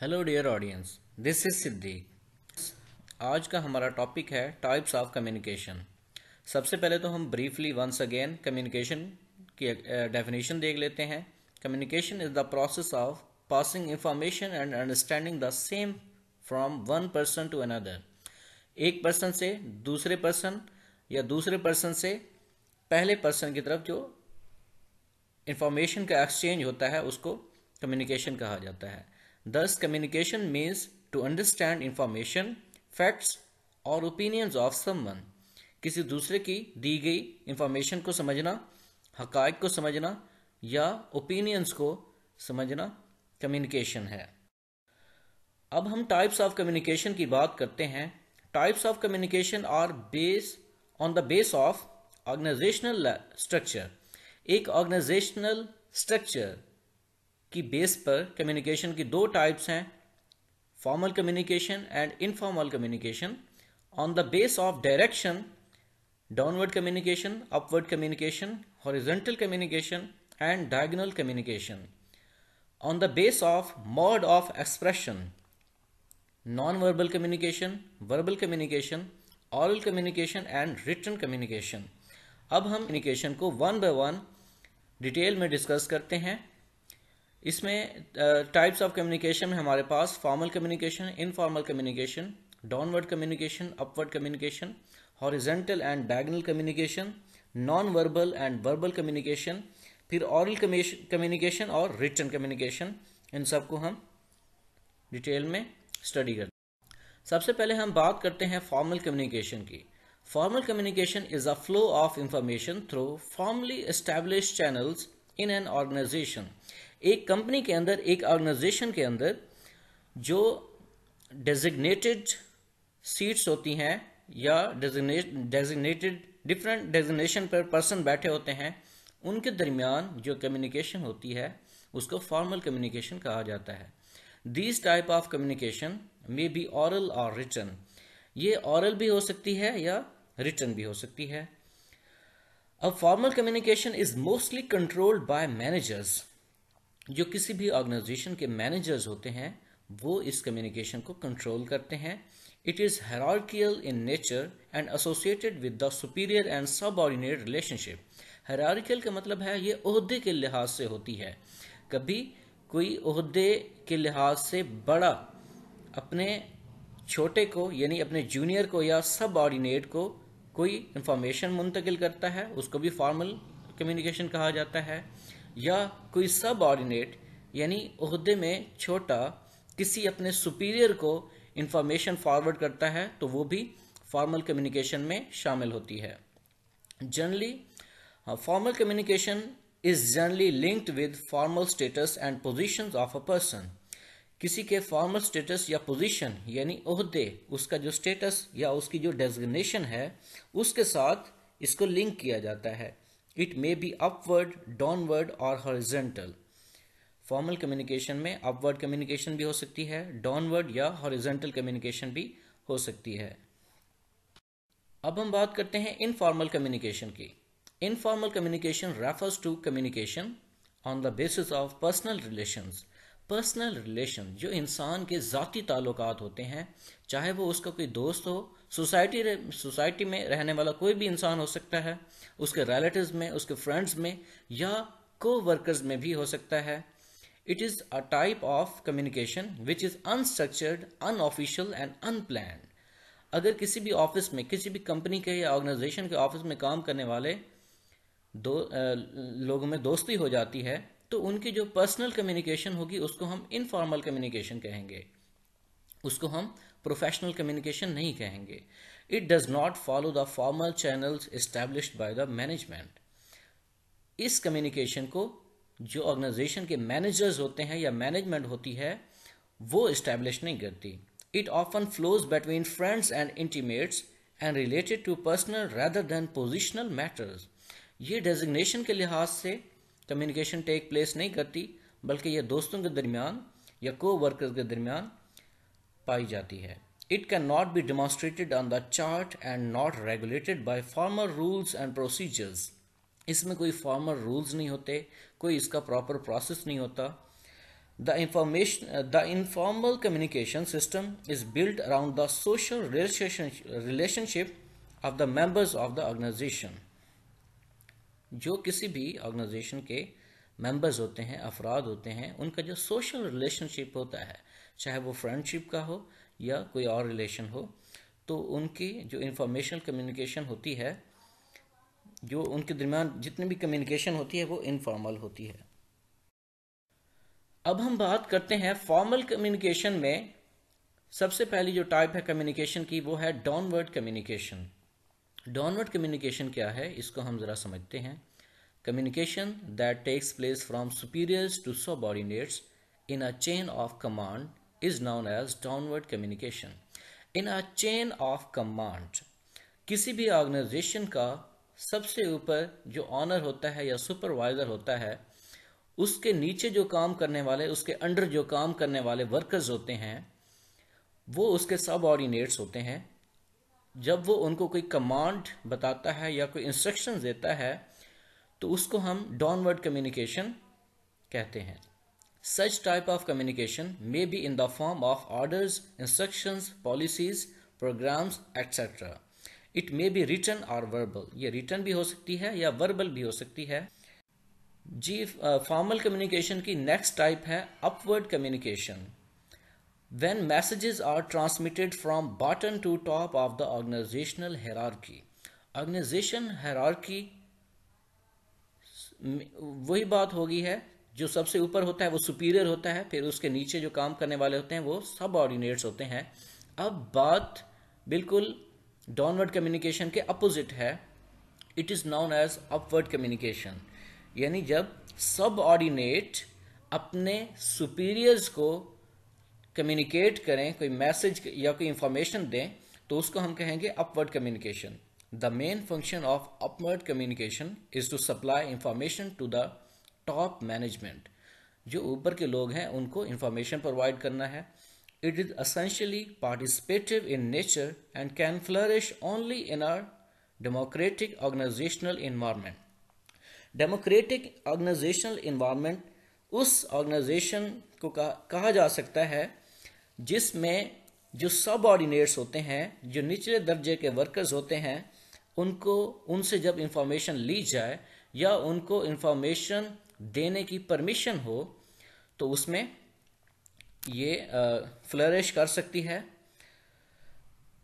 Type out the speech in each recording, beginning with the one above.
Hello dear audience this is Siddhi आज का हमारा टॉपिक है टाइप्स ऑफ कम्युनिकेशन सबसे पहले तो हम ब्रीफली वंस अगेन कम्युनिकेशन की डेफिनेशन देख लेते हैं communication is the process of passing information and understanding the same from one person to another एक पर्सन से दूसरे पर्सन या दूसरे पर्सन से पहले पर्सन की तरफ जो इंफॉर्मेशन का एक्सचेंज होता है उसको कम्युनिकेशन कहा जाता है Thus, communication means to understand information, facts और opinions of someone. किसी दूसरे की दी गई इंफॉर्मेशन को समझना हकाइक को समझना या ओपिनियंस को समझना कम्युनिकेशन है अब हम टाइप्स ऑफ कम्युनिकेशन की बात करते हैं types of communication are base on the base of organizational structure एक ऑर्गेनाइजेशनल स्ट्रक्चर की बेस पर कम्युनिकेशन की दो टाइप्स हैं formal communication and informal communication on the base of direction downward communication upward communication horizontal communication and diagonal communication on the base of mode of expression non verbal communication verbal communication oral communication and written communication अब हम communication को one by one detail में discuss करते हैं इसमें types of communication में हमारे पास formal communication informal communication downward communication upward communication horizontal and diagonal communication non verbal and verbal communication फिर ऑरल कम्युनिकेशन और रिटर्न कम्युनिकेशन इन सबको हम डिटेल में स्टडी करते हैं सबसे पहले हम बात करते हैं फॉर्मल कम्युनिकेशन की formal communication is a flow of information through formally establish channels in an organization एक कंपनी के अंदर एक ऑर्गेनाइजेशन के अंदर जो डेजिग्नेटेड सीट्स होती हैं या डेजिग्नेटेड डिफरेंट डेजिग्नेशन पर पर्सन बैठे होते हैं उनके दरमियान जो कम्युनिकेशन होती है उसको फॉर्मल कम्युनिकेशन कहा जाता है these type of communication may be oral और रिटर्न ये औरल भी हो सकती है या रिटर्न भी हो सकती है अब formal communication is mostly controlled by managers जो किसी भी ऑर्गेनाइजेशन के मैनेजर्स होते हैं वो इस कम्युनिकेशन को कंट्रोल करते हैं it is hierarchical in nature and associated with the superior and subordinate relationship hierarchical का मतलब है ये अहदे के लिहाज से होती है कभी कोई अहदे के लिहाज से बड़ा अपने छोटे को यानी अपने जूनियर को या सब ऑर्डिनेट को कोई इंफॉर्मेशन मुंतकिल करता है उसको भी फॉर्मल कम्युनिकेशन कहा जाता है या कोई सब ऑर्डिनेट यानी उहदे में छोटा किसी अपने सुपीरियर को इंफॉर्मेशन फॉरवर्ड करता है तो वो भी फॉर्मल कम्युनिकेशन में शामिल होती है generally formal communication is generally linked with formal status and positions of a person किसी के फॉर्मल स्टेटस या पोजीशन यानी अहदे उसका जो स्टेटस या उसकी जो डेजिग्नेशन है उसके साथ इसको लिंक किया जाता है it may be upward downward और हॉरिजेंटल फॉर्मल कम्युनिकेशन में अपवर्ड कम्युनिकेशन भी हो सकती है डाउनवर्ड या हॉरिजेंटल कम्युनिकेशन भी हो सकती है अब हम बात करते हैं इनफॉर्मल कम्युनिकेशन की informal communication refers to communication on the basis of personal relations personal relation जो इंसान के ज़ाती ताल्लुक होते हैं चाहे वो उसका कोई दोस्त हो सोसाइटी सोसाइटी में रहने वाला कोई भी इंसान हो सकता है उसके रिलेटिव्स में उसके फ्रेंड्स में या को वर्कर्स में भी हो सकता है it is a type of communication which is unstructured unofficial and unplanned अगर किसी भी ऑफिस में किसी भी कंपनी के या ऑर्गेनाइजेशन के ऑफिस में काम करने वाले दो लोगों में दोस्ती हो जाती है तो उनकी जो पर्सनल कम्युनिकेशन होगी उसको हम इनफॉर्मल कम्युनिकेशन कहेंगे उसको हम प्रोफेशनल कम्युनिकेशन नहीं कहेंगे it does not follow the formal channels establish by the management इस कम्युनिकेशन को जो ऑर्गेनाइजेशन के मैनेजर्स होते हैं या मैनेजमेंट होती है वो इस्टेब्लिश नहीं करती it often flows between friends and intimates and related to personal rather than positional matters ये डेजिग्नेशन के लिहाज से कम्युनिकेशन टेक प्लेस नहीं करती बल्कि यह दोस्तों के दरमियान या को वर्कर्स के दरमियान पाई जाती है it can not be demonstrated on the chart and not regulated by former rules and procedures इसमें कोई फॉर्मल रूल्स नहीं होते कोई इसका प्रॉपर प्रोसेस नहीं होता the information the informal communication system is build around the social relationship of the members of the organization जो किसी भी ऑर्गेनाइजेशन के मेंबर्स होते हैं अफराद होते हैं उनका जो सोशल रिलेशनशिप होता है चाहे वो फ्रेंडशिप का हो या कोई और रिलेशन हो तो उनकी जो इंफॉर्मेशनल कम्युनिकेशन होती है जो उनके दरमियान जितनी भी कम्युनिकेशन होती है वो इनफॉर्मल होती है अब हम बात करते हैं फॉर्मल कम्युनिकेशन में सबसे पहली जो टाइप है कम्युनिकेशन की वो है डाउनवर्ड कम्युनिकेशन डाउनवर्ड कम्युनिकेशन क्या है इसको हम ज़रा समझते हैं communication that takes place from superiors to subordinates in a chain of command is known as downward communication. In a chain of command, किसी भी ऑर्गेनाइजेशन का सबसे ऊपर जो ऑनर होता है या सुपरवाइजर होता है उसके नीचे जो काम करने वाले उसके अंडर जो काम करने वाले वर्कर्स होते हैं वो उसके सब ऑर्डिनेट्स होते हैं जब वो उनको कोई कमांड बताता है या कोई इंस्ट्रक्शन देता है तो उसको हम डाउनवर्ड कम्युनिकेशन कहते हैं Such type of communication may be in the form of orders, instructions, policies, programs, etc. It may be written or verbal. ye written bhi ho sakti hai ya verbal bhi ho sakti hai ji uh, formal communication ki next type hai upward communication when messages are transmitted from bottom to top of the organizational hierarchy organization hierarchy वही बात होगी है जो सबसे ऊपर होता है वो सुपीरियर होता है फिर उसके नीचे जो काम करने वाले होते हैं वो सब ऑर्डिनेट्स होते हैं अब बात बिल्कुल डाउनवर्ड कम्युनिकेशन के अपोजिट है it is known as upward communication यानी जब सब ऑर्डिनेट अपने सुपीरियर्स को कम्युनिकेट करें कोई मैसेज या कोई इंफॉर्मेशन दें तो उसको हम कहेंगे upward communication the main function of upward communication is to supply information to the top management जो ऊपर के लोग हैं उनको इंफॉर्मेशन प्रोवाइड करना है it is essentially participative in nature and can flourish only in are democratic organizational environment democratic organizational environment उस organization को कहा जा सकता है जिसमें जो सब ऑर्डिनेट्स होते हैं जो निचले दर्जे के वर्कर्स होते हैं उनको उनसे जब इंफॉर्मेशन ली जाए या उनको इंफॉर्मेशन देने की परमिशन हो तो उसमें ये फ्लरिश कर सकती है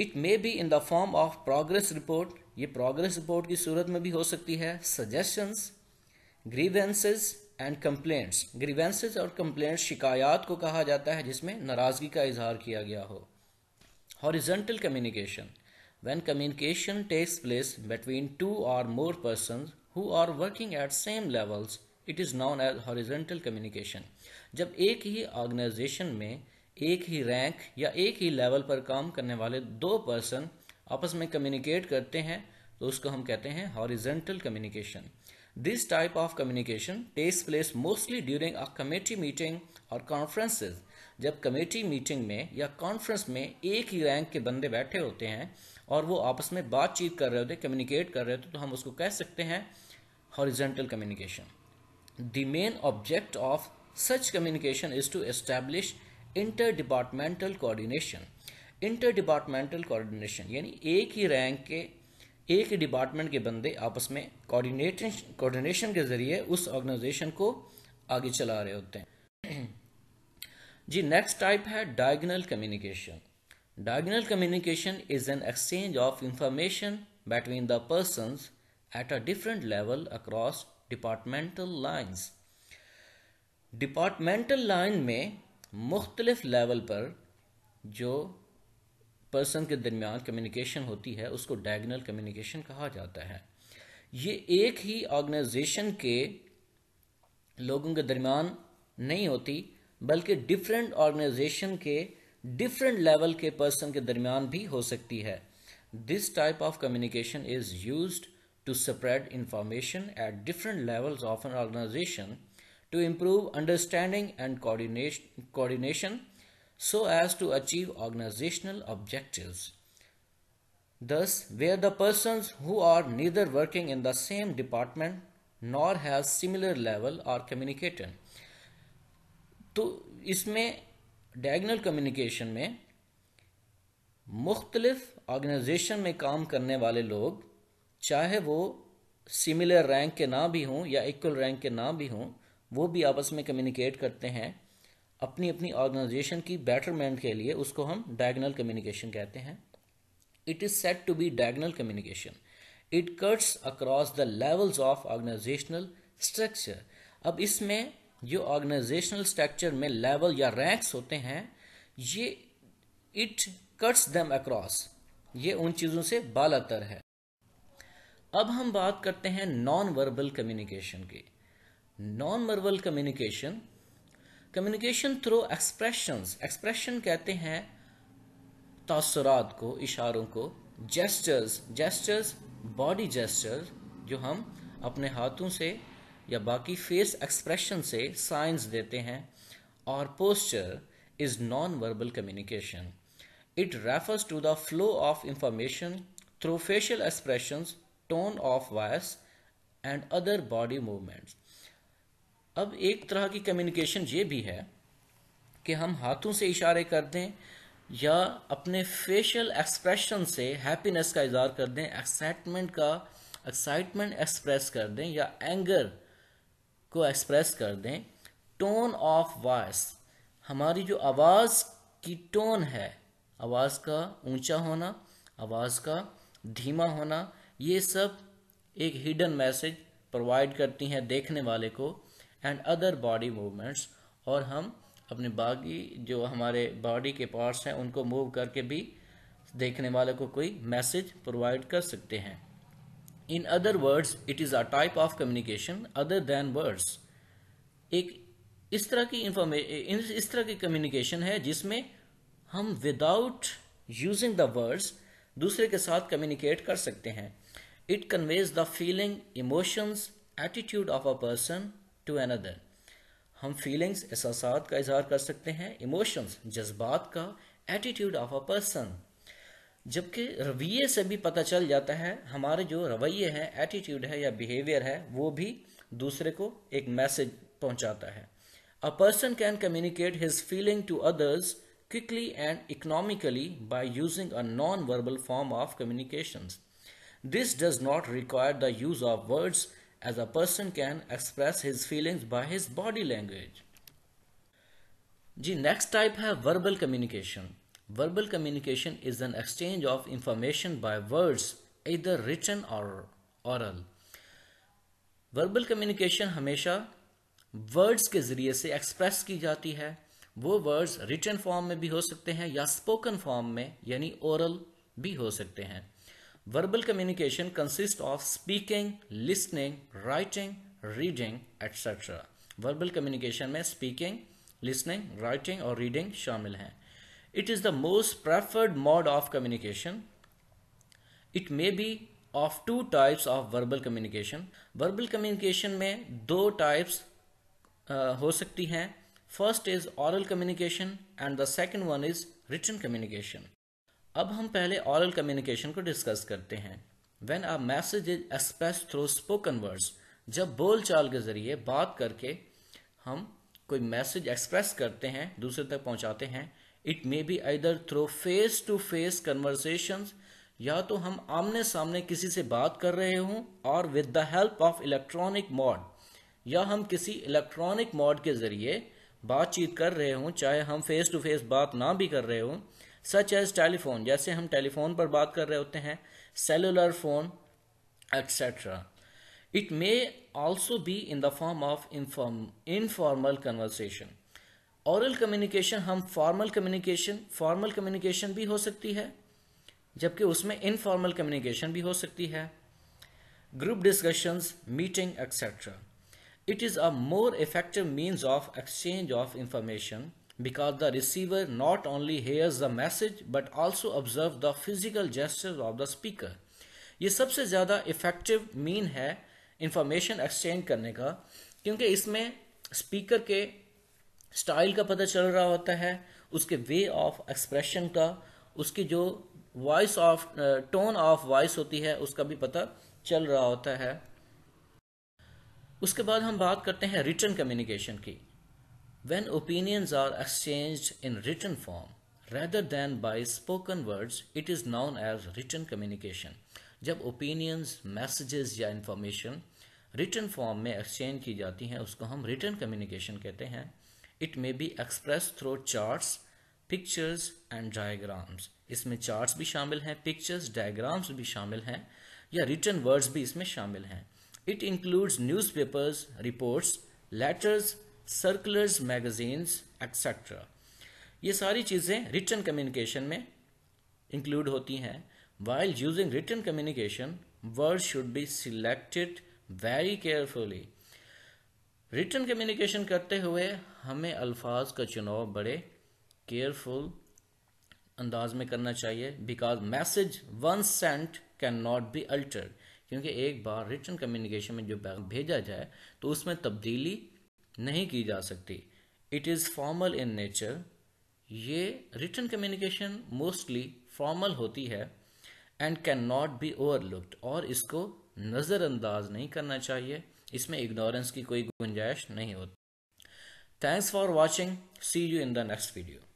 it may be in the form of progress report ये प्रोग्रेस रिपोर्ट की सूरत में भी हो सकती है suggestions grievances and complaints grievances और कंप्लेंट्स शिकायत को कहा जाता है जिसमें नाराज़गी का इजहार किया गया हो horizontal communication when communication takes place between two or more person who are working at same levels it is known as horizontal communication जब एक ही ऑर्गेनाइजेशन में एक ही रैंक या एक ही लेवल पर काम करने वाले दो पर्सन आपस में कम्युनिकेट करते हैं तो उसको हम कहते हैं horizontal communication this type of communication takes place mostly during a committee meeting or conferences जब कमेटी मीटिंग में या कॉन्फ्रेंस में एक ही रैंक के बंदे बैठे होते हैं और वो आपस में बातचीत कर रहे होते कम्युनिकेट कर रहे होते तो हम उसको कह सकते हैं horizontal communication The main object of such communication is to establish interdepartmental coordination interdepartmental coordination यानी एक ही रैंक के एक ही डिपार्टमेंट के बंदे आपस में कोऑर्डिनेशन कोऑर्डिनेशन के जरिए उस ऑर्गेनाइजेशन को आगे चला रहे होते हैं जी नेक्स्ट टाइप है diagonal communication diagonal communication is an exchange of information between the persons at a different level across departmental lines departmental line में मुख्तलिफ लेवल पर जो पर्सन के दरमियान कम्युनिकेशन होती है उसको डायगनल कम्युनिकेशन कहा जाता है ये एक ही ऑर्गेनाइजेशन के लोगों के दरमियान नहीं होती बल्कि डिफरेंट ऑर्गेनाइजेशन के डिफरेंट लेवल के पर्सन के दरमियान भी हो सकती है this type of communication is used to spread information at different levels of an organization to improve understanding and coordination, coordination so as to achieve organizational objectives. Thus, where the persons who are neither working in the same department nor have similar level are communicated. तो इसमें diagonal communication में मुख्तलिफ organisation में काम करने वाले लोग चाहे वो सिमिलर रैंक के ना भी हों या इक्वल रैंक के ना भी हों वो भी आपस में कम्युनिकेट करते हैं अपनी अपनी ऑर्गेनाइजेशन की बेटरमेंट के लिए उसको हम डायगनल कम्युनिकेशन कहते हैं it is said to be diagonal communication it cuts across the levels of organizational structure अब इसमें जो ऑर्गेनाइजेशनल स्ट्रक्चर में लेवल या रैंक्स होते हैं ये इट कट्स दम अक्रॉस ये उन चीज़ों से बालातर है अब हम बात करते हैं नॉन वर्बल कम्युनिकेशन की non verbal communication communication through expression expression कहते हैं तासरात को इशारों को जेस्टर्स जेस्टर्स बॉडी जेस्टर्स जो हम अपने हाथों से या बाकी फेस एक्सप्रेशन से साइंस देते हैं और posture is non verbal communication it refers to the flow of information through facial expressions tone of voice and other body movements अब एक तरह की कम्युनिकेशन ये भी है कि हम हाथों से इशारे कर दें या अपने फेशियल एक्सप्रेशन से हैप्पीनेस का इजहार कर दें एक्साइटमेंट का एक्साइटमेंट एक्सप्रेस कर दें या एंगर को एक्सप्रेस कर दें टोन ऑफ वॉयस हमारी जो आवाज़ की टोन है आवाज़ का ऊंचा होना आवाज़ का धीमा होना ये सब एक हिडन मैसेज प्रोवाइड करती हैं देखने वाले को एंड अदर बॉडी मूवमेंट्स और हम अपने बाकी जो हमारे बॉडी के पार्ट्स हैं उनको मूव करके भी देखने वाले को कोई मैसेज प्रोवाइड कर सकते हैं in other words it is a type of communication other than words एक इस तरह की इंफॉर्मे इस तरह की कम्युनिकेशन है जिसमें हम विदाउट यूजिंग द वर्ड्स दूसरे के साथ कम्युनिकेट कर सकते हैं It conveys the feeling, emotions, attitude of a person to another. हम फीलिंग्स एहसास का इजहार कर सकते हैं इमोशंस जज्बात का एटीट्यूड ऑफ अ पर्सन जबकि रवैये से भी पता चल जाता है हमारे जो रवैये हैं एटीट्यूड है या बिहेवियर है वो भी दूसरे को एक मैसेज पहुंचाता है a person can communicate his feeling to others quickly and economically by using a non verbal form of communications This does not require the use of words as a person can express his feelings by his body language. The next type है verbal communication. Verbal communication is an exchange of information by words, either written or oral. verbal communication hamesha words ke zariye se express ki jati hai वो words written form में भी हो सकते हैं या spoken form में यानी oral भी हो सकते हैं Verbal communication consists of speaking, listening, writing, reading, etc. Verbal communication में स्पीकिंग लिसनिंग राइटिंग और रीडिंग शामिल हैं it is the most preferred mode of communication it may be of two types of verbal communication verbal communication में दो types uh, हो सकती हैं first is oral communication and the second one is written communication अब हम पहले oral communication को discuss करते हैं when a message is express through spoken words जब बोल चाल के जरिए बात करके हम कोई मैसेज एक्सप्रेस करते हैं दूसरे तक पहुंचाते हैं it may be either through face to face conversation या तो हम आमने सामने किसी से बात कर रहे हों और with the help of electronic mode या हम किसी इलेक्ट्रॉनिक मॉड के जरिए बातचीत कर रहे हों चाहे हम फेस टू फेस बात ना भी कर रहे हों सच एज टेलीफोन जैसे हम टेलीफोन पर बात कर रहे होते हैं cellular phone etcetera it may also be in the form of informal conversation oral communication हम फॉर्मल कम्युनिकेशन फॉर्मल कम्युनिकेशन भी हो सकती है जबकि उसमें इनफॉर्मल कम्युनिकेशन भी हो सकती है group discussions meeting etcetera it is a more effective means of exchange of information because the receiver not only hears the message but also observes the physical gestures of the speaker. ये सबसे ज़्यादा effective mean है information exchange करने का क्योंकि इसमें speaker के style का पता चल रहा होता है उसके वे ऑफ एक्सप्रेशन का उसकी जो voice of tone of voice होती है उसका भी पता चल रहा होता है उसके बाद हम बात करते हैं रिटर्न कम्युनिकेशन की When opinions are exchanged in written form rather than by spoken words, it is known as written communication. जब opinions, messages या information written form में exchange की जाती हैं उसको हम written communication कहते हैं It may be expressed through charts, pictures and diagrams. इसमें charts भी शामिल हैं pictures, diagrams भी शामिल हैं या written words भी इसमें शामिल हैं It includes newspapers, reports, letters circulars magazines etcetera ये सारी चीज़ें रिटर्न कम्युनिकेशन में इंक्लूड होती हैं while using written communication word should be selected very carefully written communication करते हुए हमें अल्फाज का चुनाव बड़े केयरफुल अंदाज में करना चाहिए because message one sent can not be alter क्योंकि एक बार रिटर्न कम्युनिकेशन में जो भेजा जाए तो उसमें तब्दीली नहीं की जा सकती it is formal in nature ये रिटर्न कम्युनिकेशन मोस्टली फॉर्मल होती है and can not be looked और इसको नज़रअंदाज नहीं करना चाहिए इसमें इग्नोरेंस की कोई गुंजाइश नहीं होती thanks for watching see you in the next video